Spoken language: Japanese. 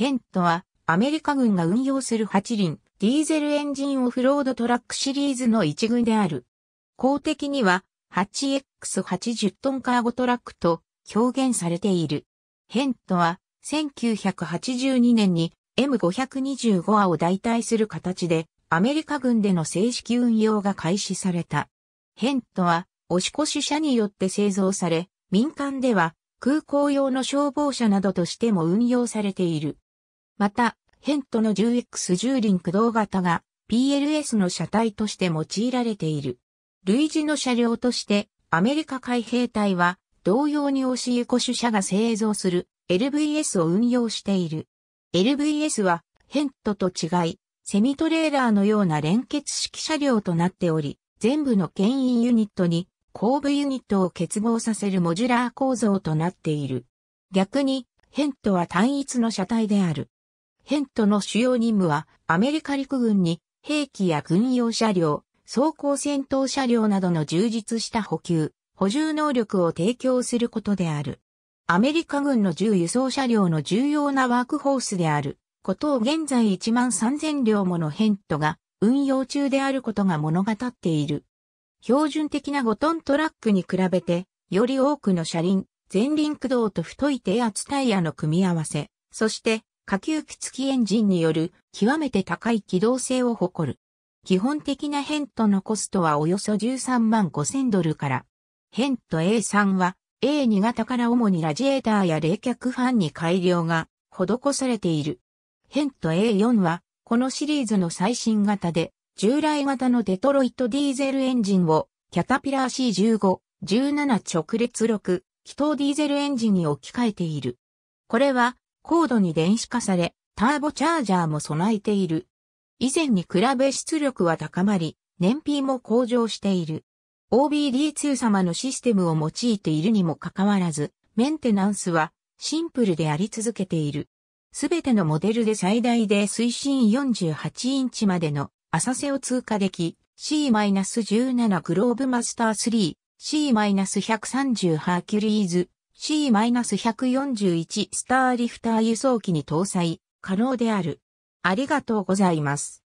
ヘントは、アメリカ軍が運用する8輪、ディーゼルエンジンオフロードトラックシリーズの一群である。公的には、8X80 トンカーゴトラックと表現されている。ヘントは、1982年に M525A を代替する形で、アメリカ軍での正式運用が開始された。ヘントは、押し越し車によって製造され、民間では空港用の消防車などとしても運用されている。また、ヘントの 10X10 輪駆動型が PLS の車体として用いられている。類似の車両として、アメリカ海兵隊は同様にシエコ種車が製造する LVS を運用している。LVS はヘントと違い、セミトレーラーのような連結式車両となっており、全部の牽引ユニットに後部ユニットを結合させるモジュラー構造となっている。逆に、ヘントは単一の車体である。ヘントの主要任務は、アメリカ陸軍に兵器や軍用車両、装甲戦闘車両などの充実した補給、補充能力を提供することである。アメリカ軍の重輸送車両の重要なワークホースであることを現在1万3000両ものヘントが運用中であることが物語っている。標準的な5トントラックに比べて、より多くの車輪、前輪駆動と太い低圧タイヤの組み合わせ、そして下級機付きエンジンによる極めて高い機動性を誇る。基本的なヘントのコストはおよそ13万5000ドルから。ヘント A3 は A2 型から主にラジエーターや冷却ファンに改良が施されている。ヘント A4 はこのシリーズの最新型で従来型のデトロイトディーゼルエンジンをキャタピラー C15、17直列6気筒ディーゼルエンジンに置き換えている。これは高度に電子化され、ターボチャージャーも備えている。以前に比べ出力は高まり、燃費も向上している。OBD2 様のシステムを用いているにもかかわらず、メンテナンスはシンプルであり続けている。すべてのモデルで最大で推進48インチまでの浅瀬を通過でき、C-17 グローブマスター3、C-130 ハーキュリーズ、C-141 スターリフター輸送機に搭載可能である。ありがとうございます。